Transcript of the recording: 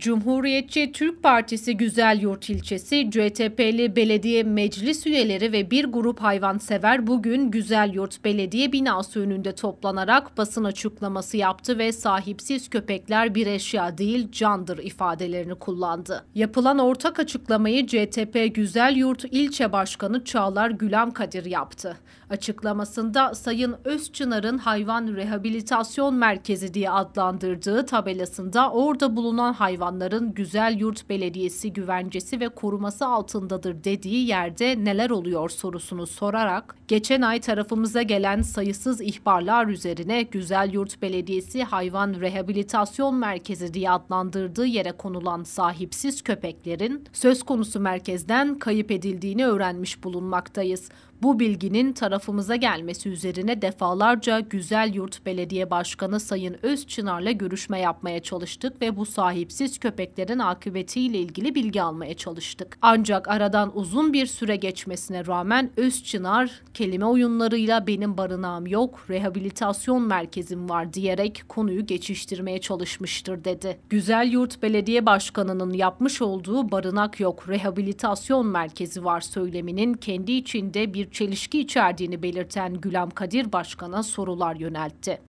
Cumhuriyetçi Türk Partisi Güzel Yurt ilçesi CTP'li belediye meclis üyeleri ve bir grup hayvansever bugün Güzel Yurt Belediye binası önünde toplanarak basın açıklaması yaptı ve sahipsiz köpekler bir eşya değil candır ifadelerini kullandı. Yapılan ortak açıklamayı CTP Güzel Yurt ilçe başkanı Çağlar Gülam Kadir yaptı. Açıklamasında Sayın Özçınar'ın hayvan rehabilitasyon merkezi diye adlandırdığı tabelasında orada bulunan hayvan hayvanların Güzel Yurt Belediyesi güvencesi ve koruması altındadır dediği yerde neler oluyor sorusunu sorarak geçen ay tarafımıza gelen sayısız ihbarlar üzerine Güzel Yurt Belediyesi Hayvan Rehabilitasyon Merkezi diye adlandırdığı yere konulan sahipsiz köpeklerin söz konusu merkezden kayıp edildiğini öğrenmiş bulunmaktayız. Bu bilginin tarafımıza gelmesi üzerine defalarca Güzel Yurt Belediye Başkanı Sayın Özçınar'la görüşme yapmaya çalıştık ve bu sahipsiz biz köpeklerin akıbetiyle ilgili bilgi almaya çalıştık. Ancak aradan uzun bir süre geçmesine rağmen Özçınar kelime oyunlarıyla benim barınağım yok, rehabilitasyon merkezim var diyerek konuyu geçiştirmeye çalışmıştır dedi. Güzel Yurt Belediye Başkanı'nın yapmış olduğu barınak yok, rehabilitasyon merkezi var söyleminin kendi içinde bir çelişki içerdiğini belirten Gülam Kadir Başkan'a sorular yöneltti.